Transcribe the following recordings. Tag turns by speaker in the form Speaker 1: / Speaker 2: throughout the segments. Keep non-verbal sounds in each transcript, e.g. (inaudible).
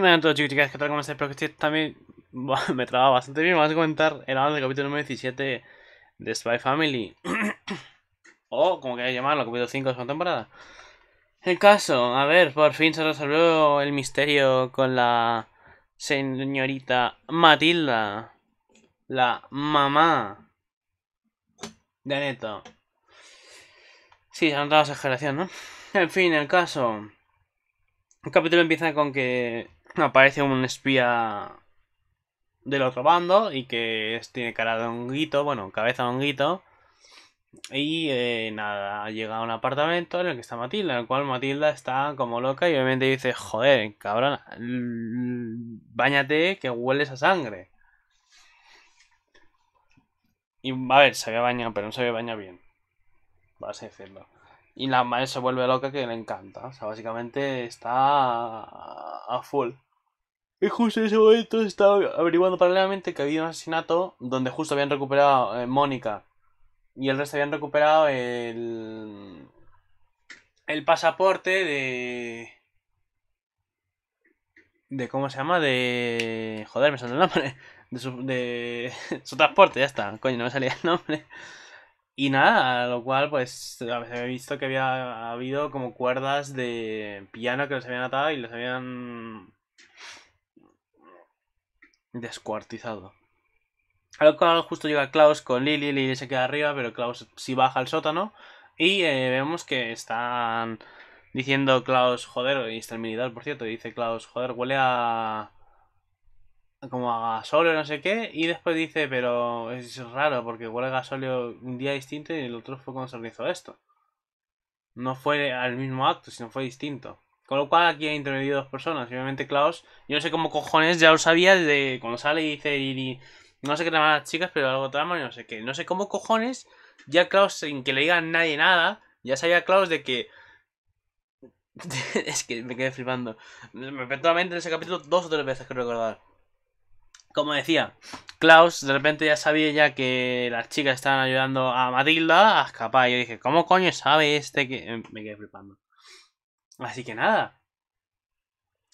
Speaker 1: Me a todos chicos chicas, ¿qué tal? ¿Cómo estáis? Espero que también... (laughs) me traba bastante bien, vamos a comentar el avance del capítulo número 17 de Spy Family. (coughs) o, como queráis llamarlo, capítulo 5 de su temporada. El caso, a ver, por fin se resolvió el misterio con la señorita Matilda. La mamá de Neto. Sí, se han dado exageración, ¿no? En fin, el caso... El capítulo empieza con que aparece un espía del otro bando y que tiene cara de honguito, bueno, cabeza de honguito. Y eh, nada, llega a un apartamento en el que está Matilda, en el cual Matilda está como loca y obviamente dice, joder, cabrón, bañate que hueles a sangre. Y a ver, se había bañado, pero no se había bañado bien. Vas a decirlo. Y la madre se vuelve loca que le encanta. O sea, básicamente está a full. Y justo en ese momento estaba averiguando paralelamente que había un asesinato donde justo habían recuperado eh, Mónica y el resto habían recuperado el, el pasaporte de... de ¿Cómo se llama? De... Joder, me sale el nombre. De su, (laughs) su transporte, ya está. Coño, no me salía el nombre. Y nada, lo cual pues se había visto que había habido como cuerdas de piano que los habían atado y los habían descuartizado. lo cual justo llega Klaus con Lily, Lily se queda arriba, pero Klaus si baja al sótano. Y eh, vemos que están diciendo Klaus, joder, y está el militar, por cierto, dice Klaus, joder, huele a... como a gasóleo, no sé qué. Y después dice, pero es raro, porque huele a gasóleo un día distinto y el otro fue cuando se organizó esto. No fue al mismo acto, sino fue distinto. Con lo cual aquí ha intervenido dos personas. obviamente Klaus, yo no sé cómo cojones, ya lo sabía desde cuando sale y dice y no sé qué traman las chicas, pero algo trama y no sé qué. No sé cómo cojones, ya Klaus, sin que le digan nadie nada, ya sabía Klaus de que... (laughs) es que me quedé flipando. Perpetuamente en ese capítulo dos o tres veces que recordar. Como decía, Klaus de repente ya sabía ya que las chicas estaban ayudando a Matilda a escapar. Y yo dije, ¿cómo coño sabe este que...? Me quedé flipando. Así que nada.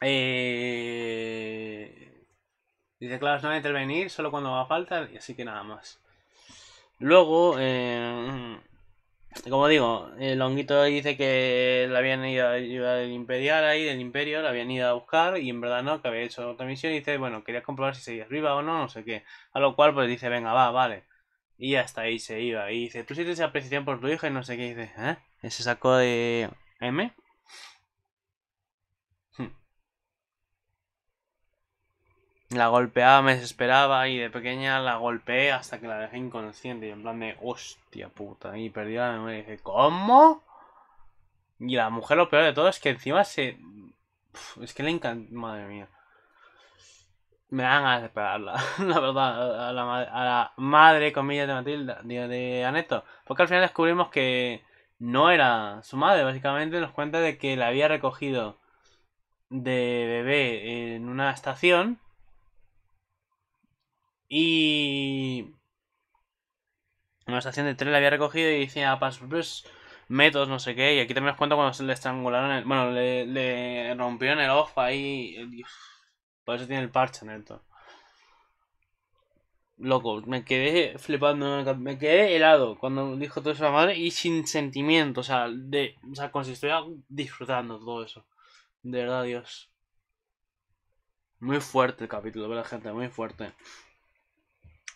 Speaker 1: Eh, dice claro no va a intervenir solo cuando va a falta, así que nada más. Luego, eh, como digo, el Longuito dice que la habían ido, a ayudar al Imperial ahí, del Imperio, la habían ido a buscar y en verdad no, que había hecho otra misión y dice, bueno, quería comprobar si seguía arriba o no, no sé qué. A lo cual pues dice, venga, va, vale. Y hasta ahí se iba. Y dice, tú sientes apreciación por tu hija y no sé qué. dice, ¿eh? se sacó de M. Hmm. La golpeaba, me desesperaba y de pequeña la golpeé hasta que la dejé inconsciente y en plan de hostia puta. Y perdí la memoria y dije, ¿cómo? Y la mujer lo peor de todo es que encima se... es que le encanta... Madre mía. Me dan a de (laughs) la verdad, a la, a la madre, comillas, de Matilda, de Aneto. Porque al final descubrimos que no era su madre. Básicamente nos cuenta de que la había recogido de bebé en una estación y en una estación de tren la había recogido y decía ah, para sus métodos no sé qué y aquí también nos cuenta cuando se le estrangularon el, bueno le, le rompieron el ojo ahí por eso tiene el parche neto loco, me quedé flipando, me quedé helado cuando dijo eso esa madre y sin sentimiento, o sea, de, o sea, disfrutando todo eso. De verdad, Dios. Muy fuerte el capítulo, ¿verdad, gente? Muy fuerte.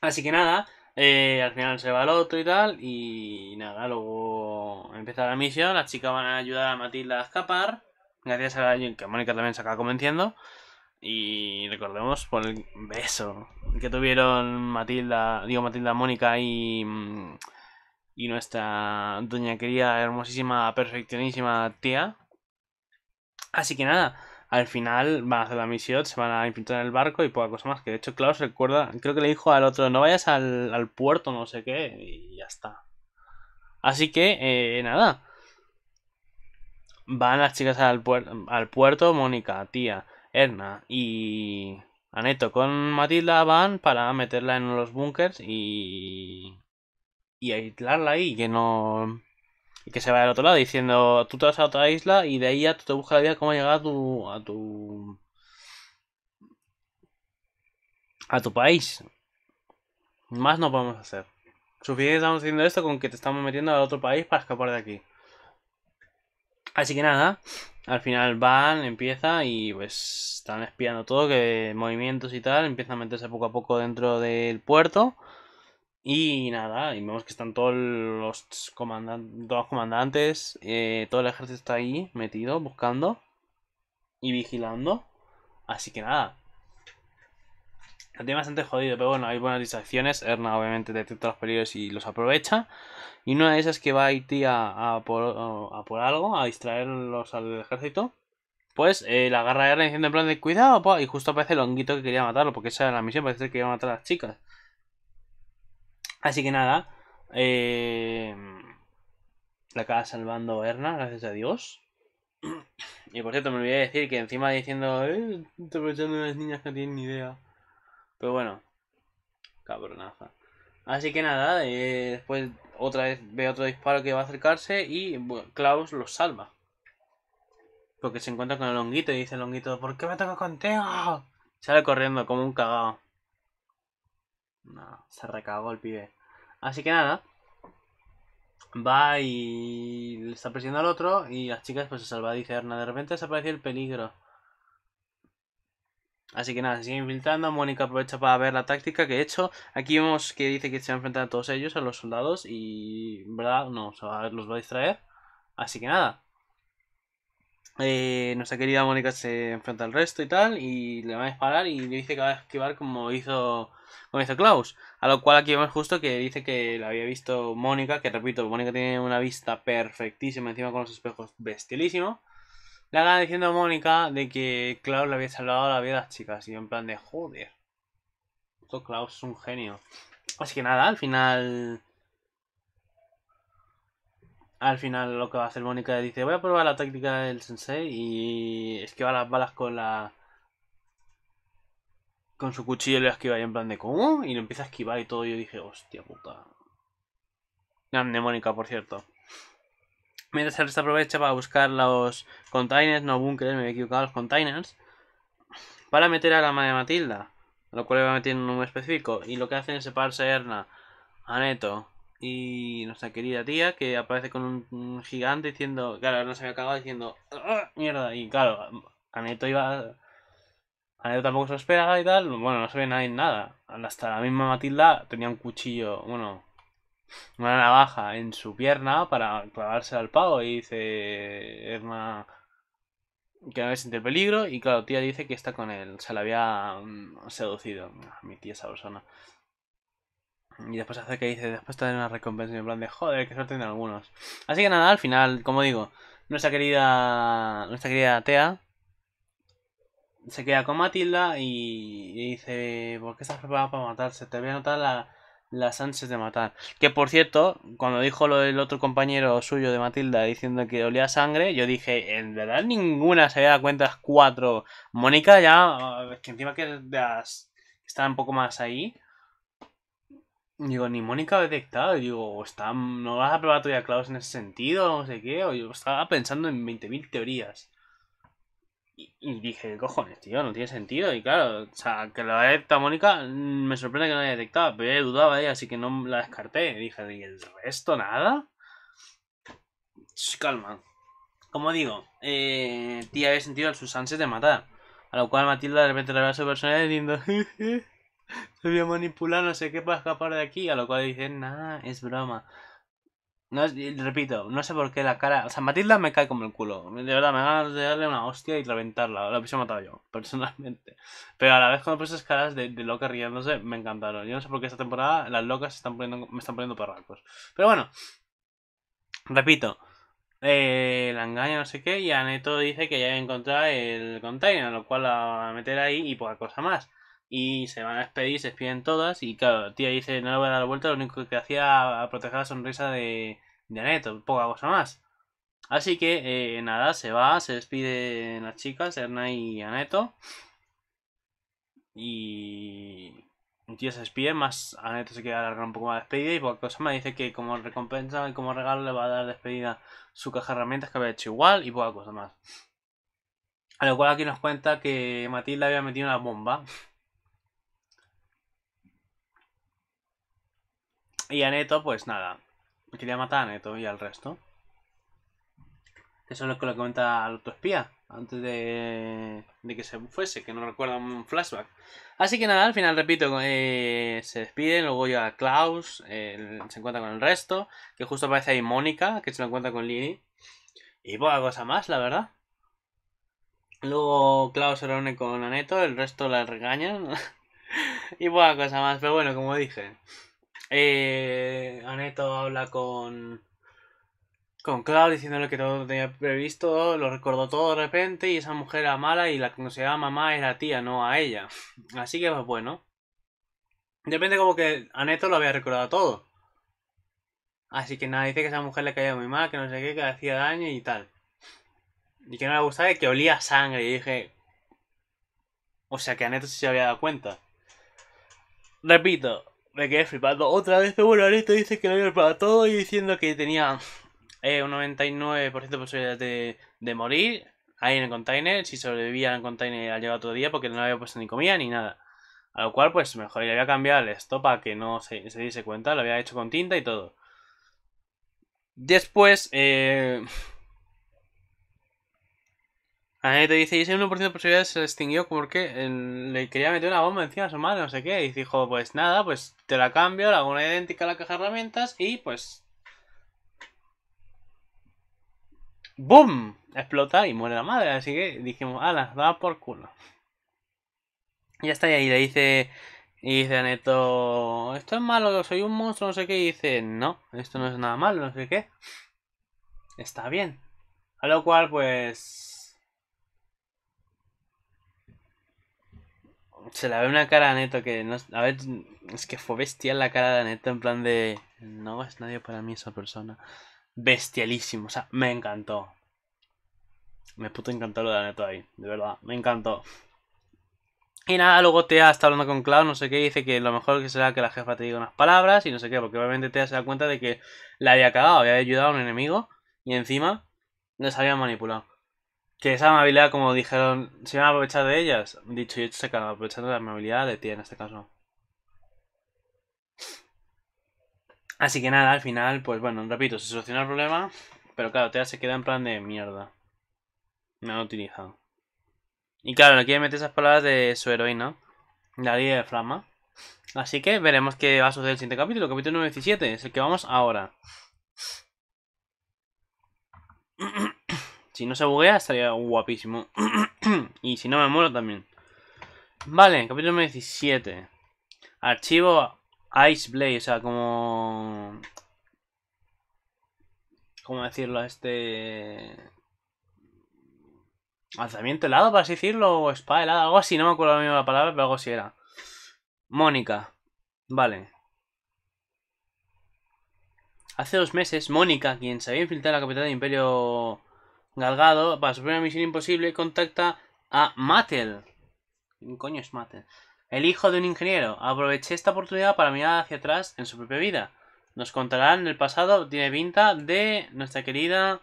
Speaker 1: Así que nada, eh, al final se va el otro y tal, y nada, luego empieza la misión, las chicas van a ayudar a Matilda a escapar, gracias a la que Mónica también se acaba convenciendo. Y recordemos por el beso que tuvieron Matilda, digo Matilda Mónica y, mm, y nuestra doña querida, hermosísima, perfeccionísima tía. Así que nada, al final van a hacer la misión, se van a infiltrar en el barco y poca cosa más. Que de hecho Klaus recuerda, creo que le dijo al otro, no vayas al, puerto, no sé qué, y ya está. Así que, eh, nada. Van las chicas al, al puerto, Mónica, tía. Erna y Aneto con Matilda van para meterla en los búnkers y. y aislarla ahí, que no. y que se vaya al otro lado diciendo tú te vas a otra isla y de ahí ya tú te buscas la vía cómo llegar a tu. a tu. a tu país. Más no podemos hacer. Suficiente estamos haciendo esto con que te estamos metiendo al otro país para escapar de aquí. Así que nada, al final van, empieza y pues están espiando todo, que movimientos y tal, empiezan a meterse poco a poco dentro del puerto. Y nada, y vemos que están todos los, comandantes, eh, todo el ejército está ahí metido, buscando y vigilando. Así que nada, el bastante jodido, pero bueno, hay buenas distracciones. Erna obviamente detecta los peligros y los aprovecha. Y una de esas que va a Haití a, por, a por algo, a distraerlos al ejército. Pues eh, la agarra a Erna diciendo en plan de cuidado, y justo aparece el honguito que quería matarlo, porque esa era la misión, parece que iba a matar a las chicas. Así que nada, eh, la acaba salvando Erna, gracias a Dios. (clears throat) Y por cierto, me olvidé de decir que encima diciendo, eh, Estoy aprovechando unas niñas que no tienen ni idea. Pero bueno, cabronaza. Así que nada, eh, después otra vez ve otro disparo que va a acercarse y Klaus lo salva. Porque se encuentra con el honguito y dice el honguito, ¿por qué me toca contigo? Sale corriendo como un cagado. No, se recagó el pibe. Así que nada. Va y le está presionando al otro y las chicas pues se salva. Dice Erna, de repente desaparece el peligro. Así que nada, sigue infiltrando. Mónica aprovecha para ver la táctica que he hecho. Aquí vemos que dice que se va a todos ellos, a los soldados. Y, ¿verdad? No, o los va a distraer. Así que nada. Eh, nuestra querida Mónica se enfrenta al resto y tal. Y le va a disparar. Y le dice que va a esquivar como hizo, Klaus. A lo cual aquí vemos justo que dice que la había visto Mónica. Que repito, Mónica tiene una vista perfectísima encima con los espejos bestialísimo. Le acaba diciendo a Mónica de que Klaus le había salvado la vida a las chicas. Y en plan de, joder. Esto Klaus es un genio. Así que nada, al final... Al final lo que va a hacer Mónica es dice, voy a probar la táctica del sensei y esquiva las balas con la... Con su cuchillo y lo esquiva y en plan de, ¿cómo? Y lo empieza a esquivar y todo. Y yo dije, hostia puta. Grande Mónica, por cierto. Mientras el aprovecha para buscar los containers, no bunkers, me he equivocado, los containers. Para meter a la madre Matilda. Lo cual le va a meter un número específico. Y lo que hacen es separarse a Erna, Aneto Neto y nuestra querida tía que aparece con un, gigante diciendo, claro, Erna se había cagado diciendo, ah, mierda. Y claro, Aneto iba... Aneto tampoco se lo esperaba y tal. Bueno, no se ve nadie nada. Hasta la misma Matilda tenía un cuchillo, bueno, una navaja en su pierna para clavarse al pavo y dice una que no había siente peligro y claro, tía dice que está con él, se la había mm, seducido, mi tía esa persona. Y después hace que dice, después te una recompensa y en plan de joder, que suerte en algunos. Así que nada, al final, como digo, nuestra querida. Nuestra querida Tea se queda con Matilda y, y dice, ¿por qué estás preparada para matarse? Te voy a notar la las ansias de matar. Que por cierto, cuando dijo lo del otro compañero suyo de Matilda diciendo que olía sangre, yo dije, en verdad ninguna se había dado cuenta cuatro. Mónica ya, ah, que encima que está un poco más ahí. Digo, ni Mónica ha detectado. Digo, están no vas a probar todavía Klaus en ese sentido, no sé qué. O yo estaba pensando en 20.000 teorías. Y, dije, cojones, tío, no tiene sentido. Y claro, o sea, que la detectado Mónica mm, me sorprende que no haya detectado, pero dudaba de así que no la descarté. Y dije, ¿y el resto nada? calma. Como digo, eh, tía había sentido el se de matar. A lo cual Matilda de repente le revela su personalidad diciendo, se (laughs) voy a manipular, no sé qué, para escapar de aquí. A lo cual dice, nada, es broma. No, repito, no sé por qué la cara. O sea, Matilda me cae como el culo. De verdad, me ganas de darle una hostia y reventarla. La hubiese matado yo, (laughs) personalmente. Pero a la vez, cuando puse esas caras de, de loca riéndose, me encantaron. Yo no sé por qué esta temporada las locas están me están poniendo perracos. Pero bueno, repito. Eh, la engaña, no sé qué. Y Aneto dice que ya ha encontrado el container, lo cual la va a meter ahí y poca cosa más y se van a despedir, se despiden todas y claro, tía dice no le voy a dar la vuelta, lo único que hacía era proteger la sonrisa de, de Neto, poca cosa más. Así que eh, nada, se va, se despiden las chicas, Erna y Aneto. Y tío se despide, más Aneto se queda alargar un poco más de despedida. Y poca cosa más dice que como recompensa y como regalo le va a dar despedida su caja de herramientas que había hecho igual y poca cosa más. A lo cual aquí nos cuenta que Matilda había metido una bomba Y a Neto, pues nada. quería matar a Neto y al resto. Eso es lo que le comenta al autoespía. Antes de, de que se fuese, que no recuerda un flashback. Así que nada, al final repito, eh, se despiden, luego llega Klaus, se encuentra con el resto, que justo aparece ahí Mónica, que se lo encuentra con Lily. Y poca cosa más, la verdad. Luego Klaus se reúne con Aneto, el resto la regañan. (laughs) y poca cosa más, pero bueno, como dije. Eh, Aneto habla con, con diciendo lo que todo tenía previsto, lo recordó todo de repente y esa mujer era mala y la que se llamaba mamá era tía, no a ella. (laughs) Así que pues bueno. depende como que Aneto lo había recordado todo. Así que nada, dice que esa mujer le caía muy mal, que no sé qué, que le hacía daño y tal. Y que no le gustaba y que olía sangre. Y dije... O sea que Aneto sí se había dado cuenta. Repito, me quedé flipando. Otra vez pero bueno, esto dice que lo había para todo y diciendo que tenía eh, un 99% de posibilidad de, morir ahí en el container. Si sobrevivía en el container al llegar otro día porque no había puesto ni comida ni nada. A lo cual, pues mejor le había cambiado esto para que no se, se diese cuenta. Lo había hecho con tinta y todo. Después, eh, Aneto dice, y ese 1% de posibilidades se extinguió porque le quería meter una bomba encima a su madre, no sé qué. Y dijo, pues nada, pues te la cambio, la hago una idéntica a la caja de herramientas y pues... ¡Bum! Explota y muere la madre. Así que dijimos, ala, da por culo. Y ya está, y ahí le dice... Y dice Aneto, Neto, esto es malo, soy un monstruo, no sé qué. Y dice, no, esto no es nada malo, no sé qué. Está bien. A lo cual, pues se la ve una cara a Neto que no, a ver, es que fue bestial la cara de Neto en plan de no es nadie para mí esa persona. Bestialísimo, o sea, me encantó. Me puto encantó lo de Neto ahí, de verdad, me encantó. Y nada, luego Tea está hablando con Cloud, no sé qué, dice que lo mejor que será que la jefa te diga unas palabras y no sé qué, porque obviamente te se da cuenta de que la había cagado, había ayudado a un enemigo y encima les había manipulado. Que esa amabilidad, como dijeron, se iban a aprovechar de ellas. Dicho y hecho, se aprovechando la amabilidad de tía en este caso. Así que nada, al final, pues bueno, repito, se soluciona el problema. Pero claro, Tea se queda en plan de mierda. No lo utilizado. Y claro, aquí quiere meter esas palabras de su heroína, la de Flama. Así que veremos qué va a suceder en el siguiente capítulo. Capítulo 17, es el que vamos ahora. (clears throat) Si no se buguea, estaría guapísimo. (clears throat) y si no me muero también. Vale, capítulo 17. Archivo blade o sea, como... ¿Cómo decirlo? Este... Alzamiento helado, para así decirlo, o spa helado? algo así, no me acuerdo la misma palabra, pero algo así era. Mónica. Vale. Hace dos meses, Mónica, quien se había infiltrado en la capital del Imperio Galgado, para su primera misión imposible, contacta a Mattel. ¿Quién coño es Mattel? El hijo de un ingeniero. Aproveché esta oportunidad para mirar hacia atrás en su propia vida. Nos contarán el pasado, tiene pinta, de nuestra querida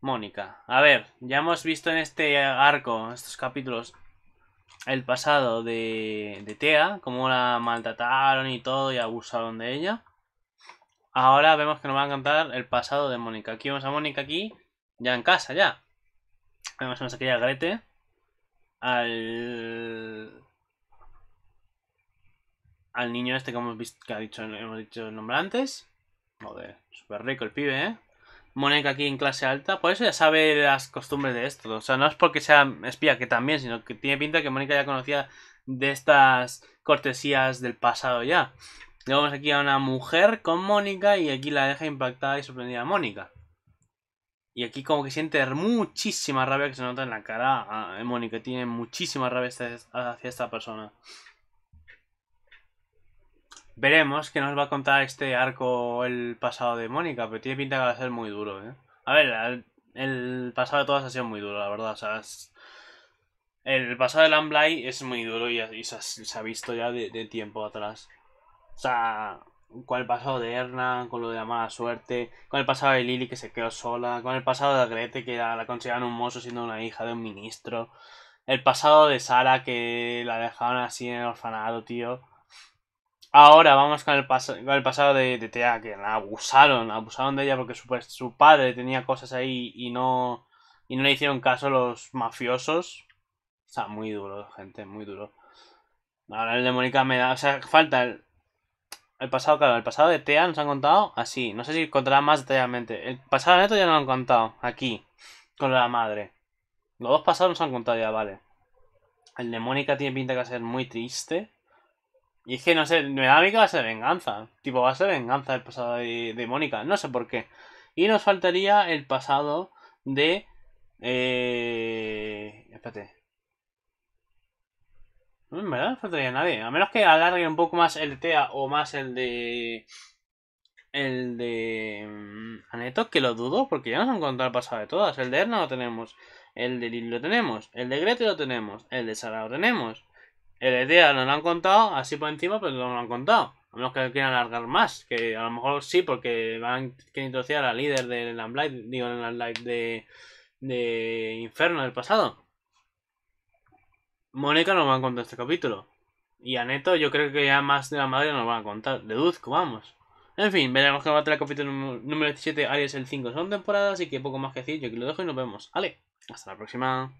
Speaker 1: Mónica. A ver, ya hemos visto en este arco, en estos capítulos, el pasado de, de Tea, cómo la maltrataron y todo y abusaron de ella. Ahora vemos que nos va a encantar el pasado de Mónica. Aquí vamos a Mónica aquí, ya en casa, ya. Además, nos aquí a Grete. Al. Al niño este que hemos visto que ha dicho, hemos dicho el nombre antes. Joder, súper rico el pibe, ¿eh? Mónica aquí en clase alta. Por eso ya sabe las costumbres de esto. O sea, no es porque sea espía, que también, sino que tiene pinta que Mónica ya conocía de estas cortesías del pasado ya. Llegamos aquí a una mujer con Mónica y aquí la deja impactada y sorprendida Mónica. Y aquí como que siente muchísima rabia que se nota en la cara a ah, eh, Mónica. Tiene muchísima rabia hacia esta persona. Veremos que nos va a contar este arco el pasado de Mónica, pero tiene pinta que va a ser muy duro, ¿eh? A ver, el, pasado de todas ha sido muy duro, la verdad. el pasado de Lamblay es muy duro y, se, ha visto ya de, de tiempo atrás. O sea, con el pasado de Hernán, con lo de la mala suerte, con el pasado de Lili que se quedó sola, con el pasado de Grete que la, la un mozo siendo una hija de un ministro, el pasado de Sara que la dejaron así en el orfanato, tío. Ahora vamos con el, pasado con el pasado de, de Tea, que la abusaron, abusaron de ella porque su, su padre tenía cosas ahí y no, y no le hicieron caso los mafiosos. O sea, muy duro, gente, muy duro. Ahora el de Mónica me da, o sea, falta el, el pasado, claro, el pasado de Tea nos han contado así. No sé si contará más detalladamente. El pasado de Neto ya nos lo han contado aquí, con la madre. Los dos pasados nos han contado ya, vale. El de Mónica tiene pinta que va a ser muy triste. Y es que no sé, me da a mí que va a ser venganza. Tipo, va a ser venganza el pasado de, de Mónica. No sé por qué. Y nos faltaría el pasado de. Eh, espérate en verdad no faltaría nadie. A menos que alargue un poco más el TEA o más el de. El de. Mm, Aneto, que lo dudo, porque ya nos han contado el pasado de todas. El de Erna lo tenemos. El de Lil lo tenemos. El de Grete lo tenemos. El de Sara lo tenemos. El de TEA no lo han contado así por encima, pero no lo han contado. A menos que quieran alargar más. Que a lo mejor sí, porque van a introducir a la líder del Night Digo, en de. De Inferno del pasado. Mónica nos va a contar este capítulo. Y a Neto yo creo que ya más de la madre nos van a contar. Deduzco, vamos. En fin, veremos que va a traer el capítulo número 17, Aries el 5. Son temporadas, así que poco más que decir. Yo aquí lo dejo y nos vemos. Vale, hasta la próxima.